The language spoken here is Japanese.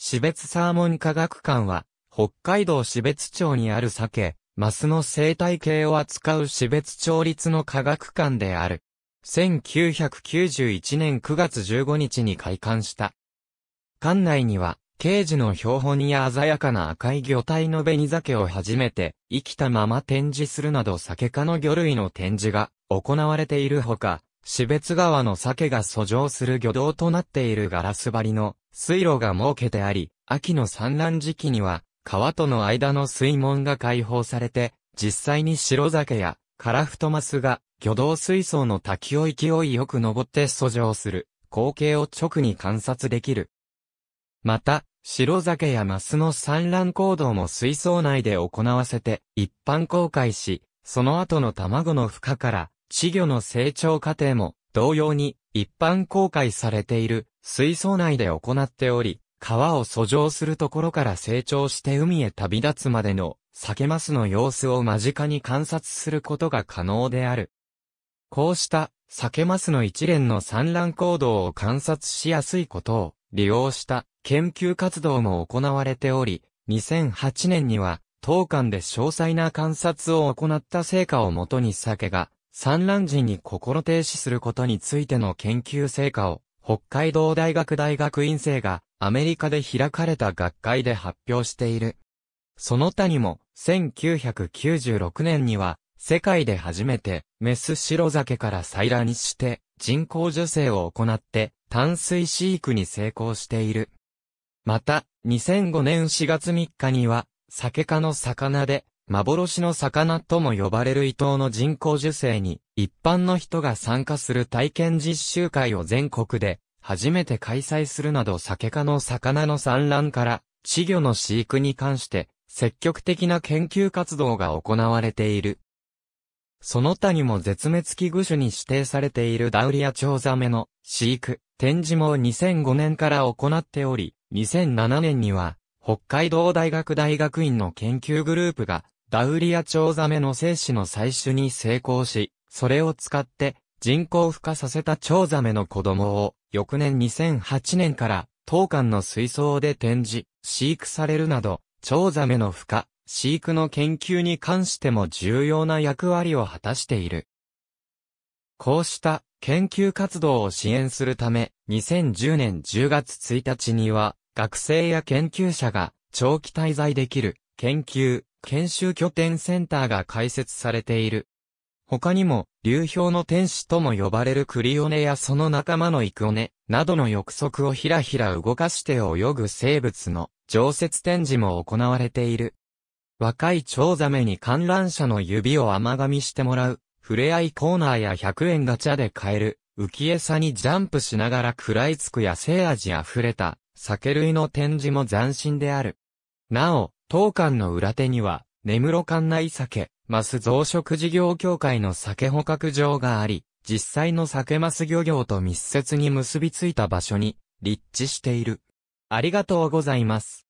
標別サーモン科学館は、北海道標別町にある鮭、マスの生態系を扱う標別町立の科学館である。1991年9月15日に開館した。館内には、刑事の標本や鮮やかな赤い魚体の紅鮭を初めて、生きたまま展示するなど鮭科の魚類の展示が行われているほか、標別川の鮭が遡上する魚道となっているガラス張りの水路が設けてあり、秋の産卵時期には、川との間の水門が開放されて、実際に白酒やカラフトマスが魚道水槽の滝を勢いよく登って遡上する光景を直に観察できる。また、白酒やマスの産卵行動も水槽内で行わせて一般公開し、その後の卵の孵化から稚魚の成長過程も同様に一般公開されている水槽内で行っており、川を遡上するところから成長して海へ旅立つまでの、サケマスの様子を間近に観察することが可能である。こうした、サケマスの一連の産卵行動を観察しやすいことを利用した研究活動も行われており、2008年には、当館で詳細な観察を行った成果をもとに酒が産卵時に心停止することについての研究成果を北海道大学大学院生がアメリカで開かれた学会で発表している。その他にも、1996年には、世界で初めて、メス白酒から採卵して、人工受精を行って、淡水飼育に成功している。また、2005年4月3日には、酒科の魚で、幻の魚とも呼ばれる伊藤の人工受精に、一般の人が参加する体験実習会を全国で、初めて開催するなど酒科の魚の産卵から、稚魚の飼育に関して、積極的な研究活動が行われている。その他にも絶滅危惧種に指定されているダウリアチョウザメの飼育、展示も2005年から行っており、2007年には、北海道大学大学院の研究グループがダウリアチョウザメの精子の採取に成功し、それを使って人工孵化させたチョウザメの子供を翌年2008年から当館の水槽で展示、飼育されるなど、チョウザメの孵化、飼育の研究に関しても重要な役割を果たしている。こうした研究活動を支援するため、2010年10月1日には、学生や研究者が長期滞在できる研究、研修拠点センターが開設されている。他にも、流氷の天使とも呼ばれるクリオネやその仲間のイクオネなどの翼足をひらひら動かして泳ぐ生物の常設展示も行われている。若い蝶ザメに観覧車の指を甘噛みしてもらう、触れ合いコーナーや100円ガチャで買える、浮餌にジャンプしながら食らいつく野生味あふれた、酒類の展示も斬新である。なお、当館の裏手には、根室館内酒、マス増殖事業協会の酒捕獲場があり、実際の酒マス漁業と密接に結びついた場所に、立地している。ありがとうございます。